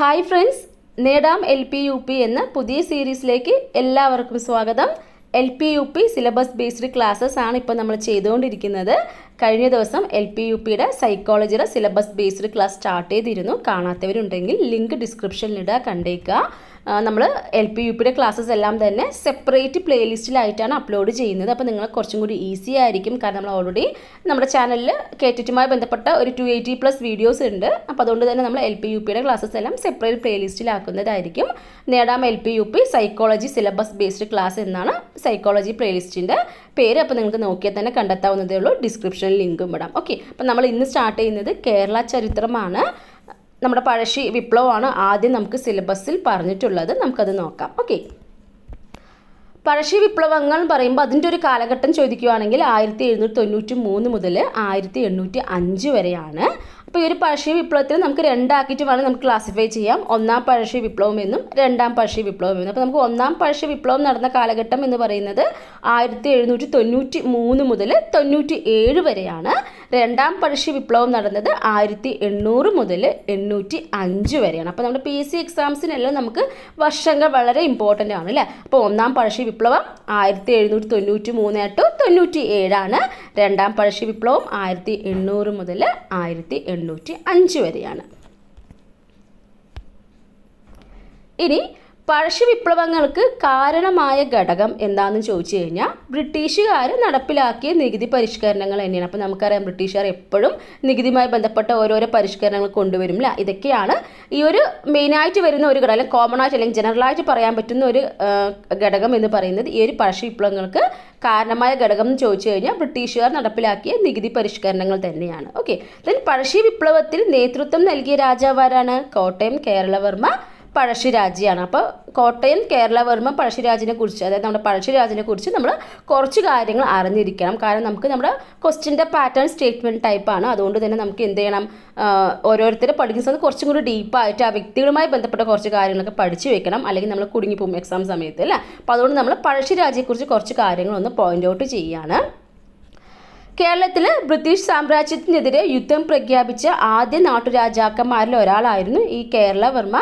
hi friends നേടാം L P U P എന്ന പുതിയ സീരീസിലേക്ക് എല്ലാവർക്കും സ്വാഗതം L P U P syllabus based classes ആണ് ഇപ്പോൾ നമ്മൾ ചെയ്തുകൊണ്ടിരിക്കുന്നത് കഴിഞ്ഞ ദിവസം എൽ പി യു പിയുടെ സൈക്കോളജിയുടെ സിലബസ് ബേസ്ഡ് ക്ലാസ് സ്റ്റാർട്ട് ചെയ്തിരുന്നു കാണാത്തവരുണ്ടെങ്കിൽ ലിങ്ക് ഡിസ്ക്രിപ്ഷനിലിടുക കണ്ടേക്കുക നമ്മൾ എൽ പി യു പിയുടെ ക്ലാസ്സസ് എല്ലാം തന്നെ സെപ്പറേറ്റ് പ്ലേലിസ്റ്റിലായിട്ടാണ് അപ്ലോഡ് ചെയ്യുന്നത് അപ്പോൾ നിങ്ങൾ കുറച്ചും കൂടി ഈസി ആയിരിക്കും കാരണം നമ്മൾ ഓൾറെഡി നമ്മുടെ ചാനലിൽ കേറ്റിറ്റുമായി ബന്ധപ്പെട്ട ഒരു ടു എയ്റ്റി പ്ലസ് വീഡിയോസ് ഉണ്ട് അപ്പോൾ അതുകൊണ്ട് തന്നെ നമ്മൾ എൽ പി യു പിയുടെ ക്ലാസ്സസ് എല്ലാം സെപ്പറേറ്റ് പ്ലേലിസ്റ്റിലാക്കുന്നതായിരിക്കും നേടാം L P U P psychology syllabus based class എന്നാണ് സൈക്കോളജി പ്ലേലിസ്റ്റിൻ്റെ പേര് അപ്പോൾ നിങ്ങൾക്ക് നോക്കിയാൽ തന്നെ കണ്ടെത്താവുന്നതേ ഉള്ളൂ ഡിസ്ക്രിപ്ഷനിൽ ലിങ്കും ഇടാം ഓക്കെ അപ്പോൾ നമ്മൾ ഇന്ന് സ്റ്റാർട്ട് ചെയ്യുന്നത് കേരള ചരിത്രമാണ് നമ്മുടെ പഴശ്ശി വിപ്ലവമാണ് ആദ്യം നമുക്ക് സിലബസിൽ പറഞ്ഞിട്ടുള്ളത് നമുക്കത് നോക്കാം ഓക്കെ പഴശ്ശി വിപ്ലവങ്ങൾ പറയുമ്പോൾ അതിൻ്റെ ഒരു കാലഘട്ടം ചോദിക്കുകയാണെങ്കിൽ ആയിരത്തി എഴുന്നൂറ്റി തൊണ്ണൂറ്റി മൂന്ന് മുതൽ ആയിരത്തി എണ്ണൂറ്റി അഞ്ച് വരെയാണ് അപ്പോൾ ഈ ഒരു പഴശ്ശി വിപ്ലവത്തിൽ നമുക്ക് രണ്ടാക്കിയിട്ട് വേണം നമുക്ക് ക്ലാസിഫൈ ചെയ്യാം ഒന്നാം പഴശ്ശി വിപ്ലവം എന്നും രണ്ടാം പഴശ്ശി വിപ്ലവം എന്നും അപ്പോൾ നമുക്ക് ഒന്നാം പഴശ്ശി വിപ്ലവം നടന്ന കാലഘട്ടം എന്ന് പറയുന്നത് ആയിരത്തി എഴുന്നൂറ്റി തൊണ്ണൂറ്റി മൂന്ന് മുതൽ തൊണ്ണൂറ്റി ഏഴ് വരെയാണ് രണ്ടാം പഴശ്ശി വിപ്ലവം നടന്നത് ആയിരത്തി എണ്ണൂറ് മുതൽ എണ്ണൂറ്റി അഞ്ച് വരെയാണ് അപ്പോൾ നമ്മുടെ പി എസ് സി എക്സാംസിനെല്ലാം നമുക്ക് വർഷങ്ങൾ വളരെ ഇമ്പോർട്ടൻ്റ് ആണ് അല്ലേ അപ്പോൾ ഒന്നാം പഴശ്ശി വിപ്ലവം ആയിരത്തി എഴുന്നൂറ്റി തൊണ്ണൂറ്റി മൂന്ന് ടു തൊണ്ണൂറ്റി ഏഴാണ് രണ്ടാം പഴശ്ശി വിപ്ലവം ആയിരത്തി എണ്ണൂറ് മുതൽ ആയിരത്തി എണ്ണൂറ്റി അഞ്ച് വരെയാണ് ഇനി വിപ്ലവങ്ങൾക്ക് കാരണമായ ഘടകം എന്താണെന്ന് ചോദിച്ചു കഴിഞ്ഞാൽ ബ്രിട്ടീഷുകാർ നടപ്പിലാക്കിയ നികുതി പരിഷ്കരണങ്ങൾ തന്നെയാണ് അപ്പോൾ നമുക്കറിയാം ബ്രിട്ടീഷുകാർ എപ്പോഴും നികുതിയുമായി ബന്ധപ്പെട്ട ഓരോരോ പരിഷ്കരണങ്ങൾ കൊണ്ടുവരും അല്ല ഇതൊക്കെയാണ് ഈ ഒരു മെയിനായിട്ട് വരുന്ന ഒരു ഘടകം അല്ലെങ്കിൽ കോമൺ ആയിട്ട് അല്ലെങ്കിൽ ജനറലായിട്ട് പറയാൻ പറ്റുന്ന ഒരു ഘടകം എന്ന് പറയുന്നത് ഈ ഒരു വിപ്ലവങ്ങൾക്ക് കാരണമായ ഘടകം എന്ന് ചോദിച്ചു കഴിഞ്ഞാൽ ബ്രിട്ടീഷുകാർ നടപ്പിലാക്കിയ നികുതി പരിഷ്കരണങ്ങൾ തന്നെയാണ് ഓക്കെ ദെൻ പഴശ്ശി വിപ്ലവത്തിൽ നേതൃത്വം നൽകിയ രാജാവാരാണ് കോട്ടയം കേരളവർമ്മ പഴശ്ശിരാജിയാണ് അപ്പോൾ കോട്ടയിൽ കേരളവർമ്മ പഴശ്ശിരാജിനെ കുറിച്ച് അതായത് നമ്മുടെ പഴശ്ശിരാജിനെ കുറിച്ച് നമ്മൾ കുറച്ച് കാര്യങ്ങൾ അറിഞ്ഞിരിക്കണം കാരണം നമുക്ക് നമ്മുടെ ക്വസ്റ്റിൻ്റെ പാറ്റേൺ സ്റ്റേറ്റ്മെൻറ്റ് ടൈപ്പാണ് അതുകൊണ്ട് തന്നെ നമുക്ക് എന്ത് ചെയ്യണം ഓരോരുത്തരെ പഠിക്കുന്ന സമയത്ത് കുറച്ചും കൂടി ഡീപ്പായിട്ട് ആ വ്യക്തികളുമായി ബന്ധപ്പെട്ട കുറച്ച് കാര്യങ്ങളൊക്കെ പഠിച്ചു വെക്കണം അല്ലെങ്കിൽ നമ്മൾ കുടുങ്ങിപ്പോകും എക്സാം സമയത്ത് അല്ലേ അപ്പോൾ അതുകൊണ്ട് നമ്മൾ പഴശ്ശിരാജിയെക്കുറിച്ച് കുറച്ച് കാര്യങ്ങളൊന്ന് പോയിൻ്റ് ഔട്ട് ചെയ്യുകയാണ് കേരളത്തിൽ ബ്രിട്ടീഷ് സാമ്രാജ്യത്തിനെതിരെ യുദ്ധം പ്രഖ്യാപിച്ച ആദ്യ നാട്ടുരാജാക്കന്മാരിൽ ഒരാളായിരുന്നു ഈ കേരളവർമ്മ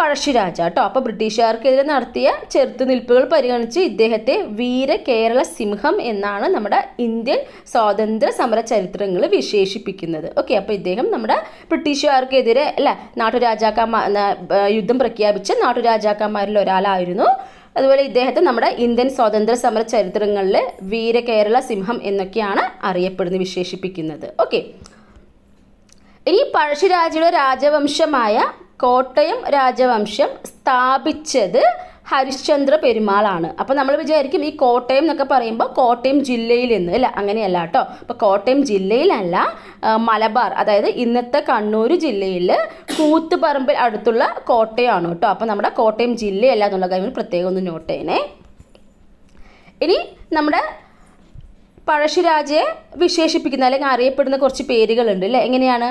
പഴശ്ശിരാജ കേട്ടോ അപ്പോൾ ബ്രിട്ടീഷുകാർക്കെതിരെ നടത്തിയ ചെറുത്തുനിൽപ്പുകൾ പരിഗണിച്ച് ഇദ്ദേഹത്തെ വീര കേരള സിംഹം എന്നാണ് നമ്മുടെ ഇന്ത്യൻ സ്വാതന്ത്ര്യ സമര ചരിത്രങ്ങൾ വിശേഷിപ്പിക്കുന്നത് ഓക്കെ അപ്പോൾ ഇദ്ദേഹം നമ്മുടെ ബ്രിട്ടീഷുകാർക്കെതിരെ അല്ല നാട്ടുരാജാക്കന്മാർ യുദ്ധം പ്രഖ്യാപിച്ച നാട്ടുരാജാക്കന്മാരിൽ ഒരാളായിരുന്നു അതുപോലെ ഇദ്ദേഹത്തെ നമ്മുടെ ഇന്ത്യൻ സ്വാതന്ത്ര്യ സമര ചരിത്രങ്ങളിൽ വീര കേരള സിംഹം എന്നൊക്കെയാണ് അറിയപ്പെടുന്നത് വിശേഷിപ്പിക്കുന്നത് ഓക്കെ ഇനി പഴശ്ശിരാജയുടെ രാജവംശമായ കോട്ടയം രാജവംശം സ്ഥാപിച്ചത് ഹരിശ്ചന്ദ്ര പെരുമാളാണ് അപ്പോൾ നമ്മൾ വിചാരിക്കും ഈ കോട്ടയം എന്നൊക്കെ പറയുമ്പോൾ കോട്ടയം ജില്ലയിൽ നിന്ന് അല്ല അങ്ങനെയല്ല കേട്ടോ അപ്പോൾ കോട്ടയം ജില്ലയിലല്ല മലബാർ അതായത് ഇന്നത്തെ കണ്ണൂർ ജില്ലയിൽ കൂത്തുപറമ്പിൽ അടുത്തുള്ള കോട്ടയമാണ് കേട്ടോ അപ്പോൾ നമ്മുടെ കോട്ടയം ജില്ലയല്ല എന്നുള്ള കാര്യം പ്രത്യേകം ഒന്ന് നോട്ട് ചെയ്യണേ ഇനി നമ്മുടെ പഴശ്ശിരാജയെ വിശേഷിപ്പിക്കുന്ന അല്ലെങ്കിൽ അറിയപ്പെടുന്ന കുറച്ച് പേരുകളുണ്ട് അല്ലേ എങ്ങനെയാണ്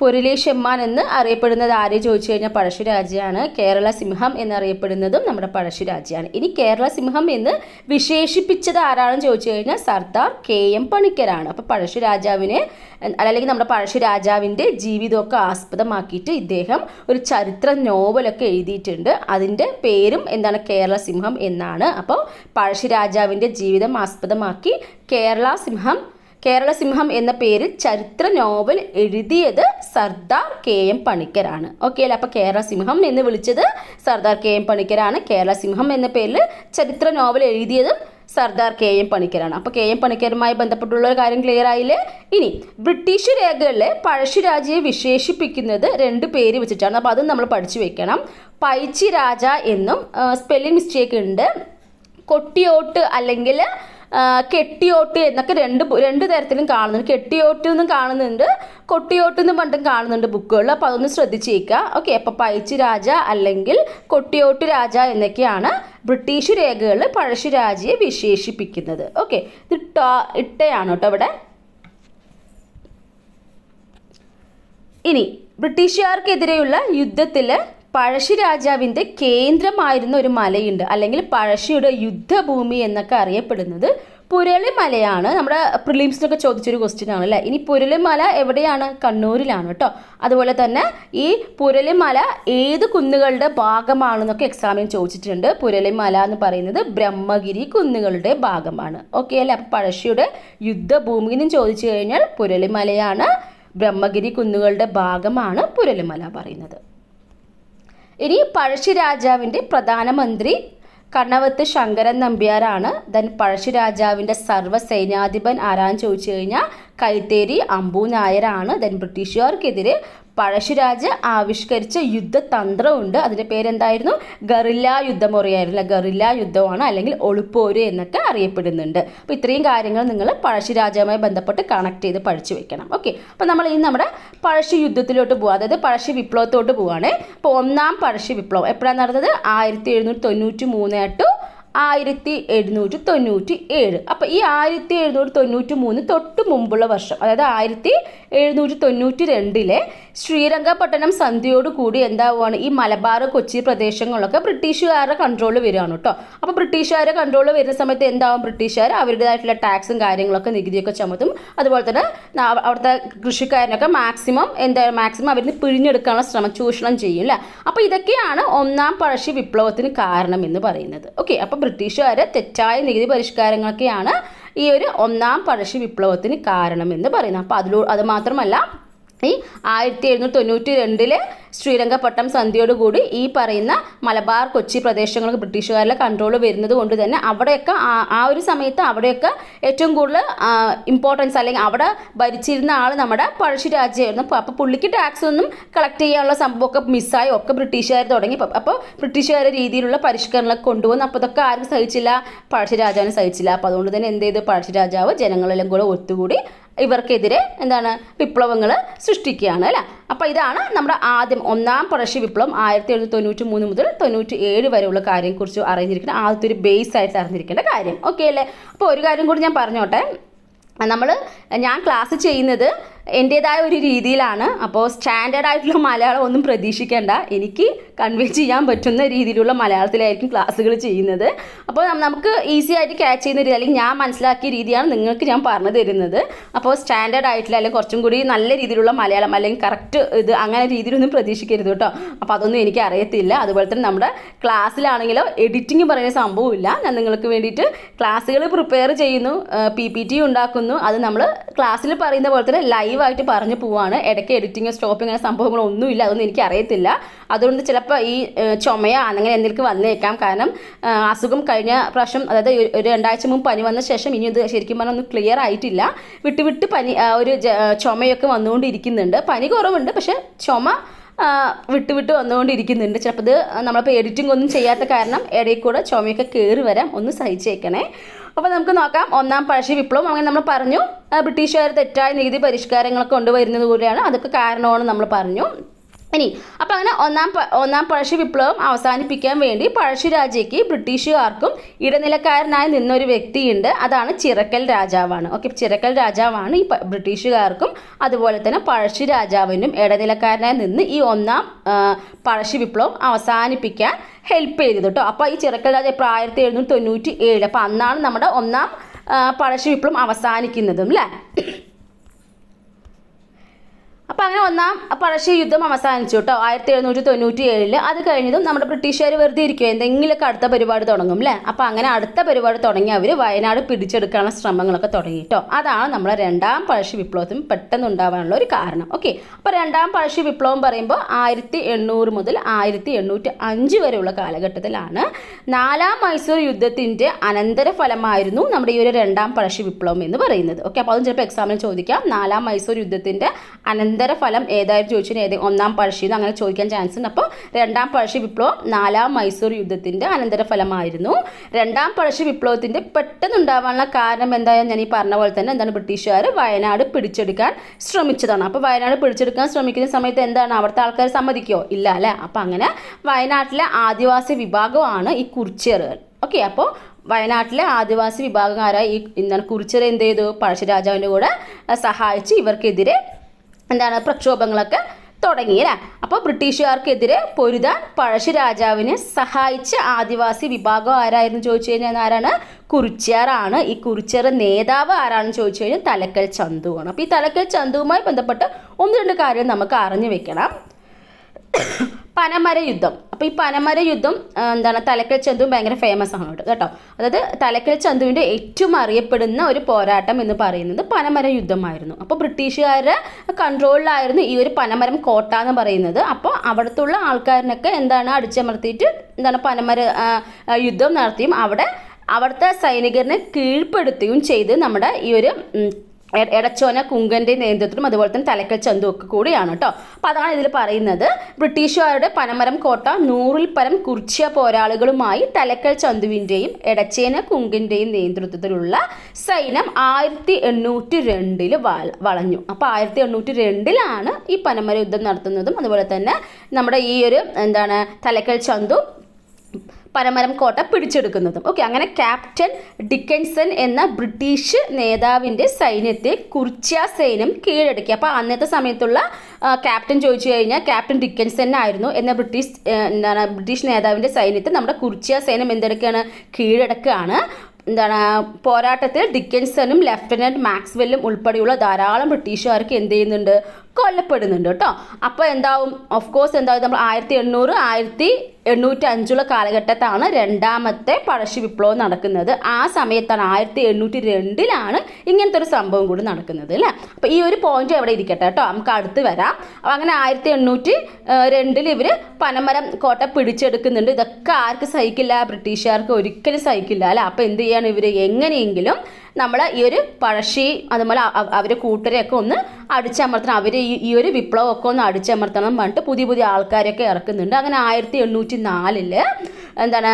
പൊരുലേഷമ്മാൻ എന്ന് അറിയപ്പെടുന്നത് ആരെ ചോദിച്ചു കഴിഞ്ഞാൽ പഴശ്ശിരാജയാണ് കേരള സിംഹം എന്നറിയപ്പെടുന്നതും നമ്മുടെ പഴശ്ശിരാജയാണ് ഇനി കേരള സിംഹം എന്ന് വിശേഷിപ്പിച്ചത് ആരാണെന്ന് ചോദിച്ചു കഴിഞ്ഞാൽ സർദാർ കെ എം പണിക്കരാണ് അപ്പോൾ പഴശ്ശിരാജാവിനെ അല്ലെങ്കിൽ നമ്മുടെ പഴശ്ശിരാജാവിൻ്റെ ജീവിതമൊക്കെ ആസ്പദമാക്കിയിട്ട് ഇദ്ദേഹം ഒരു ചരിത്ര നോവലൊക്കെ എഴുതിയിട്ടുണ്ട് അതിൻ്റെ പേരും എന്താണ് കേരള സിംഹം എന്നാണ് അപ്പോൾ പഴശ്ശിരാജാവിൻ്റെ ജീവിതം ആസ്പദമാക്കി കേരള സിംഹം കേരളസിംഹം എന്ന പേരിൽ ചരിത്ര നോവൽ എഴുതിയത് സർദാർ കെ എം പണിക്കരാണ് ഓക്കെ അല്ലേ അപ്പോൾ കേരളസിംഹം എന്ന് വിളിച്ചത് സർദാർ കെ എം പണിക്കരാണ് കേരളസിംഹം എന്ന പേരിൽ ചരിത്ര നോവൽ എഴുതിയതും സർദാർ കെ എം പണിക്കരാണ് അപ്പോൾ കെ എം പണിക്കരുമായി ബന്ധപ്പെട്ടുള്ള ഒരു കാര്യം ക്ലിയർ ആയില്ലേ ഇനി ബ്രിട്ടീഷ് രേഖകളിലെ പഴശ്ശിരാജയെ വിശേഷിപ്പിക്കുന്നത് രണ്ട് പേര് വെച്ചിട്ടാണ് അപ്പോൾ അതും നമ്മൾ പഠിച്ചു വെക്കണം പൈച്ചി രാജ എന്നും സ്പെല്ലിംഗ് മിസ്റ്റേക്ക് ഉണ്ട് കൊട്ടിയോട്ട് അല്ലെങ്കിൽ കെട്ടിയോട്ട് എന്നൊക്കെ രണ്ട് രണ്ട് തരത്തിലും കാണുന്നുണ്ട് കെട്ടിയോട്ട് എന്നും കാണുന്നുണ്ട് കൊട്ടിയോട്ട് എന്നും പണ്ടും കാണുന്നുണ്ട് ബുക്കുകളിൽ അപ്പോൾ അതൊന്ന് ശ്രദ്ധിച്ചേക്കുക ഓക്കെ അപ്പോൾ പയച്ചു രാജ അല്ലെങ്കിൽ കൊട്ടിയോട്ട് രാജ എന്നൊക്കെയാണ് ബ്രിട്ടീഷ് രേഖകളിൽ പഴശ്ശിരാജയെ വിശേഷിപ്പിക്കുന്നത് ഓക്കെ ഇത് ഇട്ടയാണ് കേട്ടോ ഇവിടെ ഇനി ബ്രിട്ടീഷുകാർക്കെതിരെയുള്ള യുദ്ധത്തിൽ പഴശ്ശിരാജാവിൻ്റെ കേന്ദ്രമായിരുന്ന ഒരു മലയുണ്ട് അല്ലെങ്കിൽ പഴശ്ശിയുടെ യുദ്ധഭൂമി എന്നൊക്കെ അറിയപ്പെടുന്നത് പുരളിമലയാണ് നമ്മുടെ പ്രിലിംസിനൊക്കെ ചോദിച്ചൊരു ക്വസ്റ്റ്യൻ ആണ് അല്ലേ ഇനി പുരളിമല എവിടെയാണ് കണ്ണൂരിലാണ് കേട്ടോ അതുപോലെ തന്നെ ഈ പുരളിമല ഏത് കുന്നുകളുടെ ഭാഗമാണെന്നൊക്കെ എക്സാമിന് ചോദിച്ചിട്ടുണ്ട് പുരളിമല എന്ന് പറയുന്നത് ബ്രഹ്മഗിരി കുന്നുകളുടെ ഭാഗമാണ് ഓക്കെ അല്ലേ അപ്പം പഴശ്ശിയുടെ യുദ്ധഭൂമിയെന്നും ചോദിച്ചു കഴിഞ്ഞാൽ പുരളിമലയാണ് ബ്രഹ്മഗിരി കുന്നുകളുടെ ഭാഗമാണ് പുരളിമല പറയുന്നത് ഇനി പഴശ്ശിരാജാവിൻ്റെ പ്രധാനമന്ത്രി കണ്ണവത്ത് ശങ്കരൻ നമ്പ്യാരാണ് ദൻ പഴശ്ശിരാജാവിൻ്റെ സർവ്വസൈന്യാധിപൻ ആരാന്ന് ചോദിച്ചു കഴിഞ്ഞാൽ കൈത്തേരി അമ്പു നായരാണ് ദെൻ ബ്രിട്ടീഷുകാർക്കെതിരെ പഴശ്ശിരാജ് ആവിഷ്കരിച്ച യുദ്ധതന്ത്രമുണ്ട് അതിൻ്റെ പേരെന്തായിരുന്നു ഗറില്ല അല്ല ഗറില്ല യുദ്ധമാണ് അല്ലെങ്കിൽ ഒളിപ്പോര് എന്നൊക്കെ അറിയപ്പെടുന്നുണ്ട് അപ്പോൾ ഇത്രയും കാര്യങ്ങൾ നിങ്ങൾ പഴശ്ശിരാജയുമായി ബന്ധപ്പെട്ട് കണക്ട് ചെയ്ത് പഠിച്ചു വെക്കണം ഓക്കെ അപ്പോൾ നമ്മൾ ഇനി നമ്മുടെ പഴശ്ശി യുദ്ധത്തിലോട്ട് പോകാം അതായത് പഴശ്ശി വിപ്ലവത്തോട്ട് പോവുകയാണ് അപ്പോൾ ഒന്നാം പഴശ്ശി വിപ്ലവം എപ്പോഴാണ് നടന്നത് ആയിരത്തി എഴുന്നൂറ്റി തൊണ്ണൂറ്റി മൂന്ന് ടു ആയിരത്തി എഴുന്നൂറ്റി തൊണ്ണൂറ്റി ഏഴ് അപ്പോൾ ഈ ആയിരത്തി എഴുന്നൂറ്റി തൊണ്ണൂറ്റി മൂന്ന് തൊട്ട് മുമ്പുള്ള വർഷം അതായത് ആയിരത്തി എഴുന്നൂറ്റി തൊണ്ണൂറ്റി രണ്ടിലെ ശ്രീരംഗപട്ടണം സന്ധിയോടുകൂടി എന്താവുകയാണ് ഈ മലബാർ കൊച്ചി പ്രദേശങ്ങളൊക്കെ ബ്രിട്ടീഷുകാരുടെ കൺട്രോളിൽ വരികയാണ് കേട്ടോ അപ്പോൾ ബ്രിട്ടീഷുകാരെ കൺട്രോളിൽ വരുന്ന സമയത്ത് എന്താവും ബ്രിട്ടീഷുകാർ അവരുടേതായിട്ടുള്ള ടാക്സും കാര്യങ്ങളൊക്കെ നികുതിയൊക്കെ ചുമത്തും അതുപോലെ തന്നെ അവിടുത്തെ കൃഷിക്കാരനൊക്കെ മാക്സിമം എന്താ മാക്സിമം അവരിന് പിഴിഞ്ഞെടുക്കാനുള്ള ശ്രമം ചൂഷണം ചെയ്യും അല്ലേ അപ്പോൾ ഇതൊക്കെയാണ് ഒന്നാം പഴശ്ശി വിപ്ലവത്തിന് കാരണം എന്ന് പറയുന്നത് ഓക്കെ അപ്പോൾ ബ്രിട്ടീഷുകാരെ തെറ്റായ നികുതി പരിഷ്കാരങ്ങളൊക്കെയാണ് ഈ ഒരു ഒന്നാം പഴശ്ശി വിപ്ലവത്തിന് കാരണമെന്ന് പറയുന്നത് അപ്പോൾ അതിലൂ അത് മാത്രമല്ല ഈ ആയിരത്തി എഴുന്നൂറ്റി തൊണ്ണൂറ്റി രണ്ടില് ശ്രീരംഗപട്ടം സന്ധ്യയോടുകൂടി ഈ പറയുന്ന മലബാർ കൊച്ചി പ്രദേശങ്ങൾക്ക് ബ്രിട്ടീഷുകാരുടെ കൺട്രോൾ വരുന്നത് കൊണ്ട് തന്നെ അവിടെയൊക്കെ ആ ഒരു സമയത്ത് അവിടെയൊക്കെ ഏറ്റവും കൂടുതൽ ഇമ്പോർട്ടൻസ് അല്ലെങ്കിൽ അവിടെ ഭരിച്ചിരുന്ന ആൾ നമ്മുടെ പഴശ്ശി രാജ്യമായിരുന്നു അപ്പോൾ പുള്ളിക്ക് ടാക്സ് ഒന്നും കളക്ട് ചെയ്യാനുള്ള സംഭവമൊക്കെ മിസ്സായി ഒക്കെ ബ്രിട്ടീഷുകാർ തുടങ്ങി അപ്പോൾ ബ്രിട്ടീഷുകാരുടെ രീതിയിലുള്ള പരിഷ്കരണങ്ങളൊക്കെ കൊണ്ടുവന്നു അപ്പോൾ അതൊക്കെ ആരും സഹിച്ചില്ല പഴശ്ശി രാജാവിനും സഹിച്ചില്ല അപ്പോൾ അതുകൊണ്ട് തന്നെ എന്ത് ചെയ്തു പഴശ്ശി രാജാവ് ജനങ്ങളെല്ലാം കൂടെ ഒത്തുകൂടി ഇവർക്കെതിരെ എന്താണ് വിപ്ലവങ്ങൾ സൃഷ്ടിക്കുകയാണ് അല്ലേ അപ്പോൾ ഇതാണ് നമ്മുടെ ആദ്യം ഒന്നാം പഴശ്ശി വിപ്ലവം ആയിരത്തി എഴുന്നൂറ്റി തൊണ്ണൂറ്റി മൂന്ന് മുതൽ തൊണ്ണൂറ്റി ഏഴ് വരെയുള്ള കാര്യത്തെക്കുറിച്ച് അറിഞ്ഞിരിക്കുന്ന ആദ്യത്തെ ഒരു ബേസ് ആയിട്ട് അറിഞ്ഞിരിക്കേണ്ട കാര്യം ഓക്കെ അല്ലേ അപ്പോൾ ഒരു കാര്യം കൂടി ഞാൻ പറഞ്ഞോട്ടെ നമ്മൾ ഞാൻ ക്ലാസ് ചെയ്യുന്നത് എൻ്റെതായ ഒരു രീതിയിലാണ് അപ്പോൾ സ്റ്റാൻഡേർഡ് ആയിട്ടുള്ള മലയാളം ഒന്നും പ്രതീക്ഷിക്കേണ്ട എനിക്ക് കൺവേ ചെയ്യാൻ പറ്റുന്ന രീതിയിലുള്ള മലയാളത്തിലായിരിക്കും ക്ലാസ്സുകൾ ചെയ്യുന്നത് അപ്പോൾ നമുക്ക് ഈസി ആയിട്ട് ക്യാച്ച് ചെയ്യുന്ന രീതി അല്ലെങ്കിൽ ഞാൻ മനസ്സിലാക്കിയ രീതിയാണ് നിങ്ങൾക്ക് ഞാൻ പറഞ്ഞു തരുന്നത് അപ്പോൾ സ്റ്റാൻഡേർഡ് ആയിട്ടുള്ള അല്ലെങ്കിൽ കുറച്ചും കൂടി നല്ല രീതിയിലുള്ള മലയാളം അല്ലെങ്കിൽ കറക്റ്റ് ഇത് അങ്ങനെ രീതിയിലൊന്നും പ്രതീക്ഷിക്കരുത് കേട്ടോ അപ്പോൾ അതൊന്നും എനിക്ക് അറിയത്തില്ല അതുപോലെ തന്നെ നമ്മുടെ ക്ലാസ്സിലാണെങ്കിലോ എഡിറ്റിംഗ് പറയുന്ന സംഭവമില്ല ഞാൻ നിങ്ങൾക്ക് വേണ്ടിയിട്ട് ക്ലാസ്സുകൾ പ്രിപ്പയർ ചെയ്യുന്നു പി പി ടി ഉണ്ടാക്കുന്നു അത് നമ്മൾ ക്ലാസ്സിൽ പറയുന്ന പോലെ തന്നെ ലൈവ് ലൈവായിട്ട് പറഞ്ഞു പോവാണ് ഇടയ്ക്ക് എഡിറ്റിംഗ് സ്റ്റോപ്പിംഗ് അങ്ങനെ ഇല്ല അതൊന്നും എനിക്ക് അറിയത്തില്ല അതുകൊണ്ട് ചിലപ്പോൾ ഈ ചുമയോ അങ്ങനെ എന്തെങ്കിലും വന്നേക്കാം കാരണം അസുഖം കഴിഞ്ഞ പ്രാവശ്യം അതായത് ഒരു രണ്ടാഴ്ച മുമ്പ് പനി വന്ന ശേഷം ഇനി ഇത് ശരിക്കും പറഞ്ഞാൽ ഒന്നും ക്ലിയർ ആയിട്ടില്ല വിട്ടുവിട്ട് പനി ഒരു ചുമയൊക്കെ വന്നുകൊണ്ടിരിക്കുന്നുണ്ട് പനി കുറവുണ്ട് പക്ഷേ ചുമ വിട്ടുവിട്ട് വന്നുകൊണ്ടിരിക്കുന്നുണ്ട് ചിലപ്പോൾ ഇത് നമ്മളിപ്പോൾ എഡിറ്റിംഗ് ഒന്നും ചെയ്യാത്ത കാരണം ഇടയിൽ കൂടെ ചുമയൊക്കെ കയറി വരാം ഒന്ന് സഹിച്ചേക്കണേ അപ്പോൾ നമുക്ക് നോക്കാം ഒന്നാം പഴശ്ശി വിപ്ലവം അങ്ങനെ നമ്മൾ പറഞ്ഞു ബ്രിട്ടീഷുകാർ തെറ്റായ നികുതി പരിഷ്കാരങ്ങളൊക്കെ കൊണ്ടുവരുന്നത് കൂടിയാണ് അതൊക്കെ കാരണമാണ് നമ്മൾ പറഞ്ഞു ഇനി അപ്പോൾ അങ്ങനെ ഒന്നാം ഒന്നാം പഴശ്ശി വിപ്ലവം അവസാനിപ്പിക്കാൻ വേണ്ടി പഴശ്ശിരാജയ്ക്ക് ബ്രിട്ടീഷുകാർക്കും ഇടനിലക്കാരനായി നിന്നൊരു വ്യക്തിയുണ്ട് അതാണ് ചിറക്കൽ രാജാവാണ് ഓക്കെ ചിറക്കൽ രാജാവാണ് ഈ ബ്രിട്ടീഷുകാർക്കും അതുപോലെ തന്നെ പഴശ്ശി രാജാവിനും ഇടനിലക്കാരനായി നിന്ന് ഈ ഒന്നാം പഴശ്ശി വിപ്ലവം അവസാനിപ്പിക്കാൻ ഹെൽപ്പ് ചെയ്തത് കേട്ടോ അപ്പോൾ ഈ ചിറക്കൽ രാജ ആയിരത്തി എഴുന്നൂറ്റി തൊണ്ണൂറ്റി ഏഴ് അപ്പോൾ അന്നാണ് നമ്മുടെ ഒന്നാം പഴശ്ശി വിപ്ലവം അവസാനിക്കുന്നതും അല്ലേ അപ്പോൾ അങ്ങനെ ഒന്നാം പഴശ്ശി യുദ്ധം അവസാനിച്ചു കേട്ടോ ആയിരത്തി എഴുന്നൂറ്റി തൊണ്ണൂറ്റി ഏഴില് അത് കഴിഞ്ഞതും നമ്മുടെ ബ്രിട്ടീഷുകാർ വെറുതെ ഇരിക്കുക എന്തെങ്കിലുമൊക്കെ അടുത്ത പരിപാടി തുടങ്ങും അല്ലെ അപ്പോൾ അങ്ങനെ അടുത്ത പരിപാടി തുടങ്ങി അവർ വയനാട് പിടിച്ചെടുക്കാനുള്ള ശ്രമങ്ങളൊക്കെ തുടങ്ങി കേട്ടോ അതാണ് നമ്മളെ രണ്ടാം പഴശ്ശി വിപ്ലവത്തിന് പെട്ടെന്ന് ഉണ്ടാവാനുള്ള ഒരു കാരണം ഓക്കെ അപ്പോൾ രണ്ടാം പഴശ്ശി വിപ്ലവം പറയുമ്പോൾ ആയിരത്തി എണ്ണൂറ് മുതൽ ആയിരത്തി എണ്ണൂറ്റി അഞ്ച് വരെയുള്ള കാലഘട്ടത്തിലാണ് നാലാം മൈസൂർ അനന്തര അനന്തരഫലമായിരുന്നു നമ്മുടെ ഈ ഒരു രണ്ടാം പഴശ്ശി വിപ്ലവം എന്ന് പറയുന്നത് ഓക്കെ അപ്പോൾ അതും ചിലപ്പോൾ എക്സാമിന് ചോദിക്കാം നാലാം മൈസൂർ യുദ്ധത്തിന്റെ അനന്തര അനന്തരഫലം ഏതായാലും ചോദിച്ചു ഏത് ഒന്നാം പഴശ്ശി അങ്ങനെ ചോദിക്കാൻ ചാൻസ് ഉണ്ട് അപ്പോൾ രണ്ടാം പഴശ്ശി വിപ്ലവം നാലാം മൈസൂർ യുദ്ധത്തിൻ്റെ അനന്തരഫലമായിരുന്നു രണ്ടാം പഴശ്ശി വിപ്ലവത്തിൻ്റെ പെട്ടെന്നുണ്ടാവാനുള്ള കാരണം എന്തായാലും ഞാൻ ഈ പറഞ്ഞ പോലെ തന്നെ എന്താണ് ബ്രിട്ടീഷുകാർ വയനാട് പിടിച്ചെടുക്കാൻ ശ്രമിച്ചതാണ് അപ്പോൾ വയനാട് പിടിച്ചെടുക്കാൻ ശ്രമിക്കുന്ന സമയത്ത് എന്താണ് അവിടുത്തെ ആൾക്കാർ സമ്മതിക്കോ ഇല്ല അല്ലേ അപ്പം അങ്ങനെ വയനാട്ടിലെ ആദിവാസി വിഭാഗമാണ് ഈ കുറിച്ചേറുകൾ ഓക്കെ അപ്പോൾ വയനാട്ടിലെ ആദിവാസി വിഭാഗക്കാരായി ഈ എന്താണ് കുറിച്യർ എന്ത് ചെയ്തു പഴശ്ശിരാജാവിൻ്റെ കൂടെ സഹായിച്ച് ഇവർക്കെതിരെ എന്താണ് പ്രക്ഷോഭങ്ങളൊക്കെ തുടങ്ങി അല്ലേ അപ്പോൾ ബ്രിട്ടീഷുകാർക്കെതിരെ പൊരുതാൻ രാജാവിനെ സഹായിച്ച ആദിവാസി വിഭാഗം ആരായിരുന്നു ചോദിച്ചു കഴിഞ്ഞാൽ ആരാണ് കുറിച്ചാറാണ് ഈ കുറിച്ചാറ് നേതാവ് ആരാണെന്ന് ചോദിച്ചു കഴിഞ്ഞാൽ തലക്കൽ ചന്തുവാണ് അപ്പോൾ ഈ തലക്കൽ ചന്തുവുമായി ബന്ധപ്പെട്ട് ഒന്ന് രണ്ട് കാര്യം നമുക്ക് അറിഞ്ഞു വെക്കണം പനമര യുദ്ധം അപ്പോൾ ഈ പനമര യുദ്ധം എന്താണ് തലക്കൽ ചന്തു ഭയങ്കര ഫേമസ് ആണ് കേട്ടോ അതായത് തലക്കൽ ചന്തുവിന്റെ ഏറ്റവും അറിയപ്പെടുന്ന ഒരു പോരാട്ടം എന്ന് പറയുന്നത് പനമര യുദ്ധമായിരുന്നു അപ്പോൾ ബ്രിട്ടീഷുകാരുടെ കൺട്രോളിലായിരുന്നു ഈ ഒരു പനമരം കോട്ട എന്ന് പറയുന്നത് അപ്പൊ അവിടത്തുള്ള ആൾക്കാരനൊക്കെ എന്താണ് അടിച്ചമർത്തിയിട്ട് എന്താണ് പനമര യുദ്ധം നടത്തിയും അവിടെ അവിടുത്തെ സൈനികരനെ കീഴ്പ്പെടുത്തുകയും ചെയ്ത് നമ്മുടെ ഈ ഒരു എടച്ചോന കുങ്കൻ്റെ നേതൃത്വത്തിലും അതുപോലെ തന്നെ തലക്കൽ ഒക്കെ കൂടിയാണ് കേട്ടോ അപ്പോൾ അതാണ് ഇതിൽ പറയുന്നത് ബ്രിട്ടീഷുകാരുടെ പനമരം കോട്ട നൂറിൽ പരം കുർച്ചിയ പോരാളികളുമായി തലക്കൽ ചന്തുവിൻ്റെയും എടച്ചേന കുങ്കിൻ്റെയും നേതൃത്വത്തിലുള്ള സൈന്യം ആയിരത്തി എണ്ണൂറ്റി രണ്ടിൽ വളഞ്ഞു അപ്പോൾ ആയിരത്തി എണ്ണൂറ്റി രണ്ടിലാണ് ഈ പനമര യുദ്ധം നടത്തുന്നതും അതുപോലെ തന്നെ നമ്മുടെ ഈ ഒരു എന്താണ് തലക്കൽ ചന്തു പരമരം കോട്ട പിടിച്ചെടുക്കുന്നതും ഓക്കെ അങ്ങനെ ക്യാപ്റ്റൻ ഡിക്കൻസൺ എന്ന ബ്രിട്ടീഷ് നേതാവിൻ്റെ സൈന്യത്തെ കുർച്ച്യ സൈന്യം കീഴടക്കി അപ്പോൾ അന്നത്തെ സമയത്തുള്ള ക്യാപ്റ്റൻ ചോദിച്ചു കഴിഞ്ഞാൽ ക്യാപ്റ്റൻ ഡിക്കൻസൺ ആയിരുന്നു എന്ന ബ്രിട്ടീഷ് എന്താണ് ബ്രിട്ടീഷ് നേതാവിൻ്റെ സൈന്യത്തെ നമ്മുടെ കുർച്ച്യ സൈന്യം എന്തെടുക്കുകയാണ് കീഴടക്കുകയാണ് എന്താണ് പോരാട്ടത്തിൽ ഡിക്കൻസനും ലെഫ്റ്റനൻറ്റ് മാക്സ്വെല്ലും ഉൾപ്പെടെയുള്ള ധാരാളം ബ്രിട്ടീഷുകാർക്ക് എന്ത് ചെയ്യുന്നുണ്ട് കൊല്ലപ്പെടുന്നുണ്ട് കേട്ടോ അപ്പോൾ എന്താവും ഓഫ് കോഴ്സ് എന്താവും നമ്മൾ ആയിരത്തി എണ്ണൂറ് ആയിരത്തി എണ്ണൂറ്റി അഞ്ചുള്ള കാലഘട്ടത്താണ് രണ്ടാമത്തെ പഴശ്ശി വിപ്ലവം നടക്കുന്നത് ആ സമയത്താണ് ആയിരത്തി എണ്ണൂറ്റി രണ്ടിലാണ് ഇങ്ങനത്തെ ഒരു സംഭവം കൂടി നടക്കുന്നത് അല്ലേ അപ്പോൾ ഈ ഒരു പോയിന്റ് എവിടെ ഇരിക്കട്ടെ കേട്ടോ നമുക്ക് അടുത്ത് വരാം അപ്പോൾ അങ്ങനെ ആയിരത്തി എണ്ണൂറ്റി രണ്ടിൽ ഇവർ പനമരം കോട്ട പിടിച്ചെടുക്കുന്നുണ്ട് ഇതൊക്കെ ആർക്ക് സഹിക്കില്ല ബ്രിട്ടീഷുകാർക്ക് ഒരിക്കലും സഹിക്കില്ല അല്ലേ അപ്പോൾ എന്ത് ചെയ്യാണ് ഇവർ എങ്ങനെയെങ്കിലും നമ്മൾ ഈ ഒരു പഴശ്ശി അതുപോലെ അവരെ കൂട്ടരെയൊക്കെ ഒന്ന് അടിച്ചമർത്തണം അവർ ഈ ഒരു വിപ്ലവമൊക്കെ ഒന്ന് അടിച്ചമർത്തണം പറഞ്ഞിട്ട് പുതിയ പുതിയ ആൾക്കാരൊക്കെ ഇറക്കുന്നുണ്ട് അങ്ങനെ ആയിരത്തി എണ്ണൂറ്റി നാലില് എന്താണ്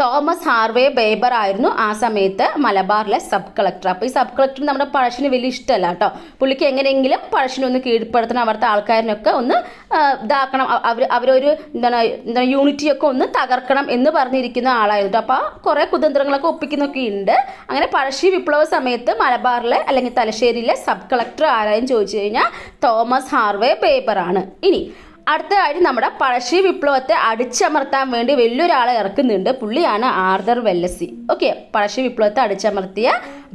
തോമസ് ഹാർവേ ബേബർ ആയിരുന്നു ആ സമയത്ത് മലബാറിലെ സബ് കളക്ടർ അപ്പോൾ ഈ സബ് കളക്ടർ നമ്മുടെ പഴശ്ശിന് വലിയ ഇഷ്ടമല്ല കേട്ടോ പുള്ളിക്ക് എങ്ങനെയെങ്കിലും പഴശ്ശിനെ ഒന്ന് കീഴ്പ്പെടുത്തണം അവിടുത്തെ ആൾക്കാരിനൊക്കെ ഒന്ന് ഇതാക്കണം അവർ അവരൊരു എന്താണ് എന്താണ് യൂണിറ്റിയൊക്കെ ഒന്ന് തകർക്കണം എന്ന് പറഞ്ഞിരിക്കുന്ന ആളായിരുന്നു അപ്പോൾ കുറേ കുതന്ത്രങ്ങളൊക്കെ ഒപ്പിക്കുന്നൊക്കെ ഉണ്ട് അങ്ങനെ പഴശ്ശി വിപ്ലവ സമയത്ത് മലബാറിലെ അല്ലെങ്കിൽ തലശ്ശേരിയിലെ സബ് കളക്ടർ ആരായെന്ന് ചോദിച്ചു കഴിഞ്ഞാൽ തോമസ് ഹാർവേ ബേബർ ആണ് ഇനി കാര്യം നമ്മുടെ പഴശ്ശി വിപ്ലവത്തെ അടിച്ചമർത്താൻ വേണ്ടി വലിയൊരാളെ ഇറക്കുന്നുണ്ട് പുള്ളിയാണ് ആർദർ വെല്ലസി ഓക്കെ പഴശ്ശി വിപ്ലവത്തെ അടിച്ചമർത്തിയ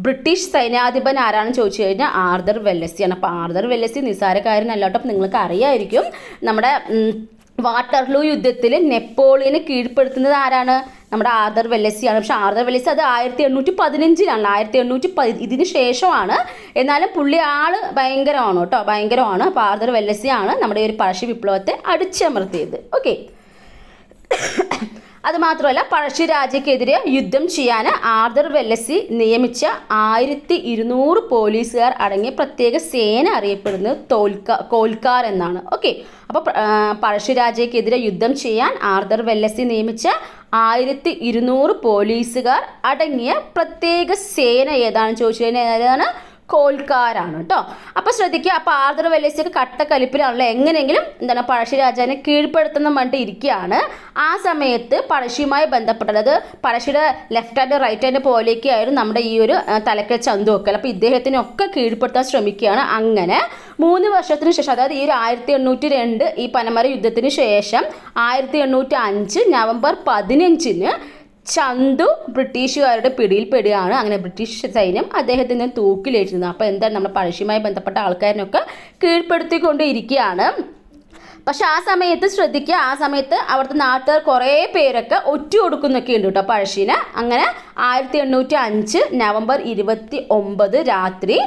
ബ്രിട്ടീഷ് സൈന്യാധിപൻ ആരാണെന്ന് ചോദിച്ചു കഴിഞ്ഞാൽ ആർദർ വെല്ലസിയാണ് അപ്പോൾ ആർദർ വെല്ലസി നിസ്സാരക്കാരനല്ല നിങ്ങൾക്ക് അറിയായിരിക്കും നമ്മുടെ വാട്ടർലൂ യുദ്ധത്തിൽ നെപ്പോളിയനെ കീഴ്പ്പെടുത്തുന്നത് ആരാണ് നമ്മുടെ ആദർ വെല്ലസിയാണ് പക്ഷെ ആദർ വെല്ലസി അത് ആയിരത്തി എണ്ണൂറ്റി പതിനഞ്ചിലാണ് ആയിരത്തി എണ്ണൂറ്റി പതി ഇതിന് ശേഷമാണ് എന്നാലും പുള്ളി ആൾ ഭയങ്കരമാണ് കേട്ടോ ഭയങ്കരമാണ് അപ്പോൾ ആർദർ വെല്ലസിയാണ് നമ്മുടെ ഈ ഒരു പഴശ്ശി വിപ്ലവത്തെ അടിച്ചമർത്തിയത് ഓക്കെ അതുമാത്രമല്ല പഴശ്ശിരാജയ്ക്കെതിരെ യുദ്ധം ചെയ്യാൻ ആർദർ വെല്ലസി നിയമിച്ച ആയിരത്തി ഇരുന്നൂറ് പോലീസുകാർ അടങ്ങിയ പ്രത്യേക സേന അറിയപ്പെടുന്നത് തോൽക്ക കോൽക്കാർ എന്നാണ് ഓക്കെ അപ്പോൾ പഴശ്ശിരാജയ്ക്കെതിരെ യുദ്ധം ചെയ്യാൻ ആർദർ വെല്ലസി നിയമിച്ച ആയിരത്തി ഇരുന്നൂറ് പോലീസുകാർ അടങ്ങിയ പ്രത്യേക സേന ഏതാണ് ചോദിച്ചു കഴിഞ്ഞാൽ ഏതാണ് കോൽക്കാരാണ് കേട്ടോ അപ്പോൾ ശ്രദ്ധിക്കുക അപ്പോൾ ആർദ്ര വെല്ലേസിയൊക്കെ കട്ടക്കലിപ്പിലാണല്ലോ എങ്ങനെയെങ്കിലും എന്താണ് പഴശ്ശി രാജാവിനെ കീഴ്പ്പെടുത്തുന്ന വേണ്ടി ഇരിക്കുകയാണ് ആ സമയത്ത് പഴശ്ശിയുമായി ബന്ധപ്പെട്ടത് പഴശ്ശിയുടെ ലെഫ്റ്റ് ഹാൻഡ് റൈറ്റ് ഹാൻഡ് പോലെയൊക്കെയായിരുന്നു നമ്മുടെ ഈ ഒരു തലക്കൽ ചന്തു വെക്കൽ അപ്പോൾ ഇദ്ദേഹത്തിനൊക്കെ കീഴ്പ്പെടുത്താൻ ശ്രമിക്കുകയാണ് അങ്ങനെ മൂന്ന് വർഷത്തിന് ശേഷം അതായത് ഈ ഒരു ആയിരത്തി എണ്ണൂറ്റി രണ്ട് ഈ പനമര യുദ്ധത്തിന് ശേഷം ആയിരത്തി എണ്ണൂറ്റി അഞ്ച് നവംബർ പതിനഞ്ചിന് ചന്തു ബ്രിട്ടീഷുകാരുടെ പിടിയിൽപ്പെടുകയാണ് അങ്ങനെ ബ്രിട്ടീഷ് സൈന്യം അദ്ദേഹത്തിനെ തൂക്കിലേറ്റുന്നത് അപ്പോൾ എന്താണ് നമ്മുടെ പഴശ്ശിയുമായി ബന്ധപ്പെട്ട ആൾക്കാരിനൊക്കെ കീഴ്പ്പെടുത്തിക്കൊണ്ടിരിക്കുകയാണ് പക്ഷെ ആ സമയത്ത് ശ്രദ്ധിക്കുക ആ സമയത്ത് അവിടുത്തെ നാട്ടുകാർ കുറേ പേരൊക്കെ ഒറ്റ കൊടുക്കുന്നൊക്കെ ഉണ്ട് കേട്ടോ പഴശ്ശിനെ അങ്ങനെ ആയിരത്തി എണ്ണൂറ്റി അഞ്ച് നവംബർ ഇരുപത്തി ഒമ്പത് രാത്രി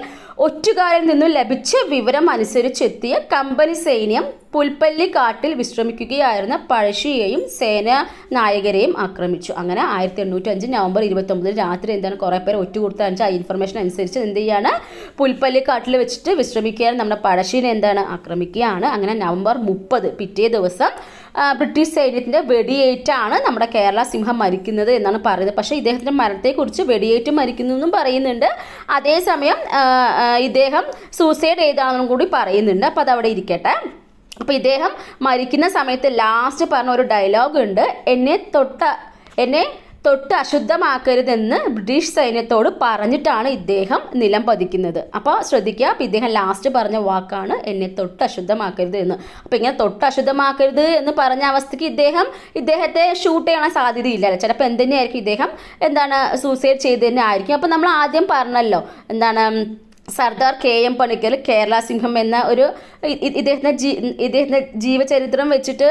ഒറ്റുകാരിൽ നിന്നും ലഭിച്ച വിവരം അനുസരിച്ചെത്തിയ കമ്പനി സൈന്യം പുൽപ്പള്ളി കാട്ടിൽ വിശ്രമിക്കുകയായിരുന്ന പഴശ്ശിയെയും സേന നായകരെയും ആക്രമിച്ചു അങ്ങനെ ആയിരത്തി എണ്ണൂറ്റി അഞ്ച് നവംബർ ഇരുപത്തൊമ്പതിന് രാത്രി എന്താണ് കുറേ പേർ ഒറ്റ കൊടുത്തയച്ച ആ ഇൻഫർമേഷൻ അനുസരിച്ച് എന്ത് ചെയ്യാണ് പുൽപ്പള്ളി കാട്ടിൽ വെച്ചിട്ട് വിശ്രമിക്കുകയാണ് നമ്മുടെ പഴശ്ശീനെ എന്താണ് ആക്രമിക്കുകയാണ് അങ്ങനെ നവംബർ മുപ്പത് പിറ്റേ ദിവസം ബ്രിട്ടീഷ് സൈന്യത്തിൻ്റെ വെടിയേറ്റാണ് നമ്മുടെ കേരള സിംഹം മരിക്കുന്നത് എന്നാണ് പറയുന്നത് പക്ഷേ ഇദ്ദേഹത്തിൻ്റെ മരണത്തെക്കുറിച്ച് വെടിയേറ്റ് മരിക്കുന്നു എന്നും പറയുന്നുണ്ട് അതേസമയം ഇദ്ദേഹം സൂസൈഡ് ചെയ്താണെന്നും കൂടി പറയുന്നുണ്ട് അപ്പോൾ അതവിടെ ഇരിക്കട്ടെ അപ്പോൾ ഇദ്ദേഹം മരിക്കുന്ന സമയത്ത് ലാസ്റ്റ് പറഞ്ഞ ഒരു ഡയലോഗ് ഉണ്ട് എന്നെ തൊട്ട എന്നെ തൊട്ട് അശുദ്ധമാക്കരുതെന്ന് ബ്രിട്ടീഷ് സൈന്യത്തോട് പറഞ്ഞിട്ടാണ് ഇദ്ദേഹം നിലം പതിക്കുന്നത് അപ്പോൾ ശ്രദ്ധിക്കുക അപ്പോൾ ഇദ്ദേഹം ലാസ്റ്റ് പറഞ്ഞ വാക്കാണ് എന്നെ തൊട്ട് അശുദ്ധമാക്കരുത് എന്ന് അപ്പോൾ ഇങ്ങനെ തൊട്ട് അശുദ്ധമാക്കരുത് എന്ന് പറഞ്ഞ അവസ്ഥയ്ക്ക് ഇദ്ദേഹം ഇദ്ദേഹത്തെ ഷൂട്ട് ചെയ്യാൻ സാധ്യതയില്ല അല്ല ചിലപ്പോൾ എന്തിനായിരിക്കും ഇദ്ദേഹം എന്താണ് സൂസൈഡ് ആയിരിക്കും അപ്പോൾ നമ്മൾ ആദ്യം പറഞ്ഞല്ലോ എന്താണ് സർദാർ കെ എം പണിക്കൽ കേരള സിംഹം എന്ന ഒരു ഇദ്ദേഹത്തിൻ്റെ ജീ ഇദ്ദേഹത്തിൻ്റെ ജീവചരിത്രം വെച്ചിട്ട്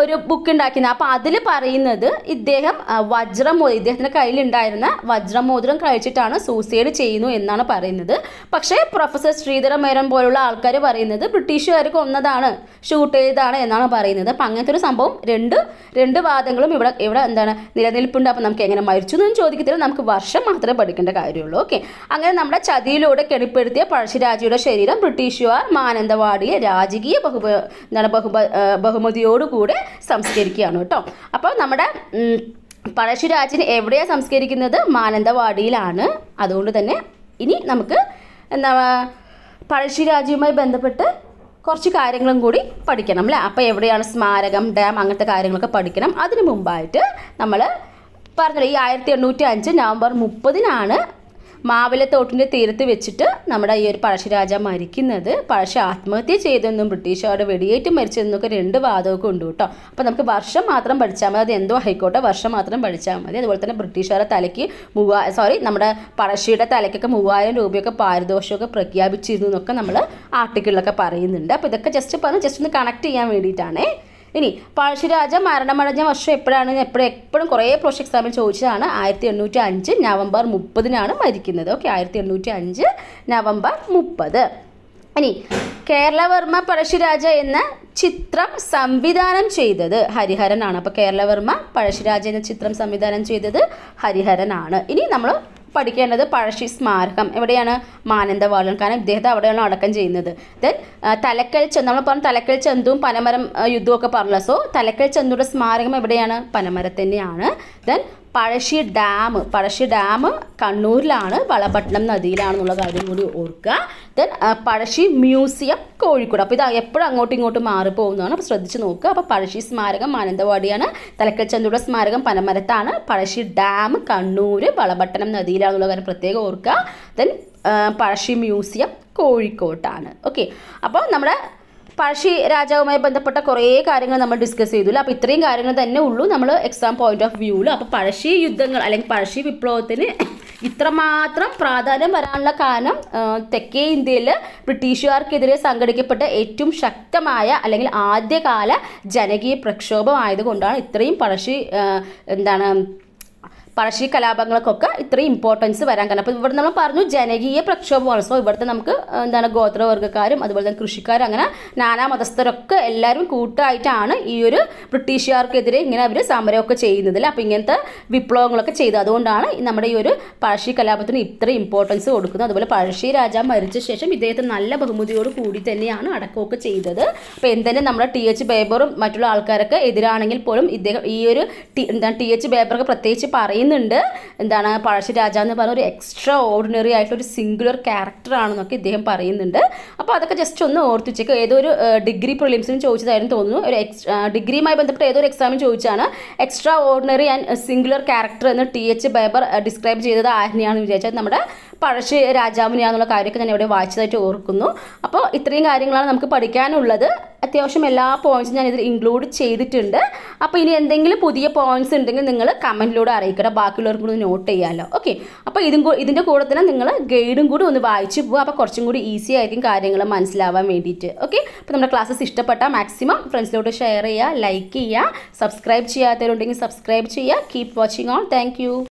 ഒരു ബുക്ക് ഉണ്ടാക്കിയത് അപ്പോൾ അതിൽ പറയുന്നത് ഇദ്ദേഹം വജ്രമോതിരം ഇദ്ദേഹത്തിൻ്റെ കയ്യിലുണ്ടായിരുന്ന വജ്രമോതിരം കഴിച്ചിട്ടാണ് സൂസൈഡ് ചെയ്യുന്നു എന്നാണ് പറയുന്നത് പക്ഷേ പ്രൊഫസർ ശ്രീധര മേരൻ പോലുള്ള ആൾക്കാർ പറയുന്നത് ബ്രിട്ടീഷുകാർ കൊന്നതാണ് ഷൂട്ട് ചെയ്തതാണ് എന്നാണ് പറയുന്നത് അപ്പം അങ്ങനത്തെ ഒരു സംഭവം രണ്ട് രണ്ട് വാദങ്ങളും ഇവിടെ ഇവിടെ എന്താണ് നിലനിൽപ്പുണ്ട് അപ്പോൾ നമുക്ക് എങ്ങനെ മരിച്ചു എന്നൊന്നും ചോദിക്കത്തില്ല നമുക്ക് വർഷം മാത്രമേ പഠിക്കേണ്ട കാര്യമുള്ളൂ ഓക്കെ അങ്ങനെ നമ്മുടെ ചതിയിലൂടെ കെണി വെളിപ്പെടുത്തിയ പഴശ്ശിരാജയുടെ ശരീരം ബ്രിട്ടീഷുകാർ മാനന്തവാടിയെ രാജകീയ ബഹുബ എന്താണ് ബഹുബ ബഹുമതിയോടുകൂടെ സംസ്കരിക്കുകയാണ് കേട്ടോ അപ്പോൾ നമ്മുടെ പഴശ്ശിരാജിന് എവിടെയാണ് സംസ്കരിക്കുന്നത് മാനന്തവാടിയിലാണ് അതുകൊണ്ട് തന്നെ ഇനി നമുക്ക് എന്താ പഴശ്ശിരാജയുമായി ബന്ധപ്പെട്ട് കുറച്ച് കാര്യങ്ങളും കൂടി പഠിക്കണം അല്ലേ അപ്പോൾ എവിടെയാണ് സ്മാരകം ഡാം അങ്ങനത്തെ കാര്യങ്ങളൊക്കെ പഠിക്കണം അതിന് മുമ്പായിട്ട് നമ്മൾ പറഞ്ഞല്ലോ ഈ ആയിരത്തി എണ്ണൂറ്റി അഞ്ച് നവംബർ മുപ്പതിനാണ് മാവിലത്തോട്ടിൻ്റെ തീരത്ത് വെച്ചിട്ട് നമ്മുടെ ഈ ഒരു പഴശ്ശിരാജ മരിക്കുന്നത് പഴശ്ശി ആത്മഹത്യ ചെയ്തെന്നും ബ്രിട്ടീഷുകാരുടെ വെടിയേറ്റ് മരിച്ചതെന്നൊക്കെ രണ്ട് വാദമൊക്കെ ഉണ്ട് കേട്ടോ അപ്പോൾ നമുക്ക് വർഷം മാത്രം പഠിച്ചാൽ മതി അത് എന്തോ ആയിക്കോട്ടെ വർഷം മാത്രം പഠിച്ചാൽ മതി അതുപോലെ തന്നെ ബ്രിട്ടീഷുകാരെ തലയ്ക്ക് മൂവാ സോറി നമ്മുടെ പഴശ്ശിയുടെ തലയ്ക്കൊക്കെ മൂവായിരം രൂപയൊക്കെ പാരിതോഷമൊക്കെ പ്രഖ്യാപിച്ചിരുന്നു എന്നൊക്കെ നമ്മൾ ആർട്ടിക്കിളിലൊക്കെ പറയുന്നുണ്ട് അപ്പോൾ ഇതൊക്കെ ജസ്റ്റ് പറഞ്ഞ് ജസ്റ്റ് ഒന്ന് കണക്ട് ചെയ്യാൻ വേണ്ടിയിട്ടാണേ ഇനി പഴശ്ശിരാജ മരണമടഞ്ഞ വർഷം എപ്പോഴാണ് എപ്പോഴും എപ്പോഴും കുറേ പ്രൊഷ് എക്സാമിൽ ചോദിച്ചതാണ് ആയിരത്തി എണ്ണൂറ്റി അഞ്ച് നവംബർ മുപ്പതിനാണ് മരിക്കുന്നത് ഓക്കെ ആയിരത്തി എണ്ണൂറ്റി അഞ്ച് നവംബർ മുപ്പത് ഇനി കേരളവർമ്മ പഴശ്ശിരാജ എന്ന ചിത്രം സംവിധാനം ചെയ്തത് ഹരിഹരനാണ് അപ്പോൾ കേരളവർമ്മ പഴശ്ശിരാജ എന്ന ചിത്രം സംവിധാനം ചെയ്തത് ഹരിഹരനാണ് ഇനി നമ്മൾ പഠിക്കേണ്ടത് പഴശ്ശി സ്മാരകം എവിടെയാണ് മാനന്തവാളൻ കാരണം ഇദ്ദേഹത്തെ അവിടെയാണ് അടക്കം ചെയ്യുന്നത് ദെൻ തലക്കൽ ചെന്ന് നമ്മൾ പറഞ്ഞു തലക്കൽ ചെന്തും പനമരം യുദ്ധമൊക്കെ പറഞ്ഞല്ലോ സോ തലക്കൽ ചെന്തുടെ സ്മാരകം എവിടെയാണ് പനമരം തന്നെയാണ് then Pazhassi dam Pazhassi dam കണ്ണൂരിലാണ് വളപട്ടണം നദിയിലാണെന്നുള്ള കാര്യം കൂടി ഓർക്കുക ദെൻ പഴശ്ശി മ്യൂസിയം കോഴിക്കോട് അപ്പോൾ ഇത് എപ്പോഴും അങ്ങോട്ടും ഇങ്ങോട്ടും മാറിപ്പോകുന്നതാണ് അപ്പോൾ ശ്രദ്ധിച്ച് നോക്കുക അപ്പോൾ പഴശ്ശി സ്മാരകം മാനന്തവാടിയാണ് തലക്കൽ സ്മാരകം പനമരത്താണ് പഴശ്ശി ഡാം കണ്ണൂർ വളപട്ടണം നദിയിലാണെന്നുള്ള കാര്യം പ്രത്യേകം ഓർക്കുക ദെൻ പഴശ്ശി മ്യൂസിയം കോഴിക്കോട്ടാണ് ഓക്കെ അപ്പോൾ നമ്മുടെ പഴശ്ശി രാജാവുമായി ബന്ധപ്പെട്ട കുറേ കാര്യങ്ങൾ നമ്മൾ ഡിസ്കസ് ചെയ്തില്ല അപ്പോൾ ഇത്രയും കാര്യങ്ങൾ തന്നെ ഉള്ളൂ നമ്മൾ എക്സാം പോയിന്റ് ഓഫ് വ്യൂവിൽ അപ്പോൾ പഴശ്ശി യുദ്ധങ്ങൾ അല്ലെങ്കിൽ പഴശ്ശി വിപ്ലവത്തിന് ഇത്രമാത്രം പ്രാധാന്യം വരാനുള്ള കാരണം തെക്കേ ഇന്ത്യയിൽ ബ്രിട്ടീഷുകാർക്കെതിരെ സംഘടിക്കപ്പെട്ട ഏറ്റവും ശക്തമായ അല്ലെങ്കിൽ ആദ്യകാല ജനകീയ പ്രക്ഷോഭം ആയതുകൊണ്ടാണ് ഇത്രയും പഴശ്ശി എന്താണ് പഴശ്ശി കലാപങ്ങൾക്കൊക്കെ ഇത്രയും ഇമ്പോർട്ടൻസ് വരാൻ കാരണം അപ്പോൾ ഇവിടെ നമ്മൾ പറഞ്ഞു ജനകീയ പ്രക്ഷോഭമാണ് സോ ഇവിടുത്തെ നമുക്ക് എന്താണ് ഗോത്രവർഗ്ഗക്കാരും അതുപോലെ തന്നെ കൃഷിക്കാരും അങ്ങനെ നാനാ മതസ്ഥരൊക്കെ എല്ലാവരും കൂട്ടായിട്ടാണ് ഈ ഒരു ബ്രിട്ടീഷുകാർക്കെതിരെ ഇങ്ങനെ അവർ സമരമൊക്കെ ചെയ്യുന്നതിൽ അപ്പോൾ ഇങ്ങനത്തെ വിപ്ലവങ്ങളൊക്കെ ചെയ്തത് അതുകൊണ്ടാണ് നമ്മുടെ ഈ ഒരു പഴശ്ശി കലാപത്തിന് ഇത്ര ഇമ്പോർട്ടൻസ് കൊടുക്കുന്നത് അതുപോലെ പഴശ്ശി രാജ മരിച്ച ശേഷം ഇദ്ദേഹത്തെ നല്ല ബഹുമതിയോട് കൂടി തന്നെയാണ് അടക്കമൊക്കെ ചെയ്തത് അപ്പോൾ എന്തെന്നെ നമ്മുടെ ടി എച്ച് ബേബറും മറ്റുള്ള ആൾക്കാരൊക്കെ എതിരാണെങ്കിൽ പോലും ഇദ്ദേഹം ഈ ഒരു ടി എന്താണ് ടി എച്ച് ബേബറൊക്കെ പ്രത്യേകിച്ച് പറയുന്നത് പറയുന്നുണ്ട് എന്താണ് പഴശ്ശിരാജ എന്ന് പറഞ്ഞ ഒരു എക്സ്ട്രാ ഓർഡിനറി ആയിട്ടുള്ള ഒരു സിംഗുലർ ക്യാരക്ടറാണെന്നൊക്കെ ഇദ്ദേഹം പറയുന്നുണ്ട് അപ്പോൾ അതൊക്കെ ജസ്റ്റ് ഒന്ന് ഓർത്തു വെച്ചേക്ക് ഏതോ ഒരു ഡിഗ്രി പ്രിലിംസിന് ചോദിച്ചതായിരുന്നു തോന്നുന്നു ഒരു എക്സ് ഡിഗ്രിയുമായി ബന്ധപ്പെട്ട് ഏതോ ഒരു എക്സാമിന് ചോദിച്ചാണ് extraordinary and singular character എന്ന് ടി എച്ച് ബേബർ ഡിസ്ക്രൈബ് ചെയ്തത് ആരെയാണെന്ന് വിചാരിച്ചാൽ നമ്മുടെ പഴശ്ശി രാജാവിനെയാണെന്നുള്ള കാര്യമൊക്കെ ഞാൻ ഇവിടെ വായിച്ചതായിട്ട് ഓർക്കുന്നു അപ്പോൾ ഇത്രയും കാര്യങ്ങളാണ് നമുക്ക് പഠിക്കാനുള്ളത് അത്യാവശ്യം എല്ലാ പോയിന്റ്സും ഞാൻ ഇതിൽ ഇൻക്ലൂഡ് ചെയ്തിട്ടുണ്ട് അപ്പോൾ ഇനി എന്തെങ്കിലും പുതിയ പോയിന്റ്സ് ഉണ്ടെങ്കിൽ നിങ്ങൾ കമൻറ്റിലൂടെ അറിയിക്കുക ബാക്കിയുള്ളവർക്ക് കൂടി നോട്ട് ചെയ്യാമല്ലോ ഓക്കെ അപ്പോൾ ഇതും ഇതിൻ്റെ കൂടെ തന്നെ നിങ്ങൾ ഗൈഡും കൂടി ഒന്ന് വായിച്ചു പോകുക അപ്പോൾ കുറച്ചും കൂടി ഈസി ആയിരിക്കും കാര്യങ്ങൾ മനസ്സിലാവാൻ വേണ്ടിയിട്ട് ഓക്കെ അപ്പോൾ നമ്മുടെ ക്ലാസ്സസ് ഇഷ്ടപ്പെട്ടാൽ മാക്സിമം ഫ്രണ്ട്സിലോട്ട് ഷെയർ ചെയ്യുക ലൈക്ക് ചെയ്യുക സബ്സ്ക്രൈബ് ചെയ്യാത്തവരുണ്ടെങ്കിൽ സബ്സ്ക്രൈബ് ചെയ്യുക കീപ് വാച്ചിങ് ഓൺ താങ്ക്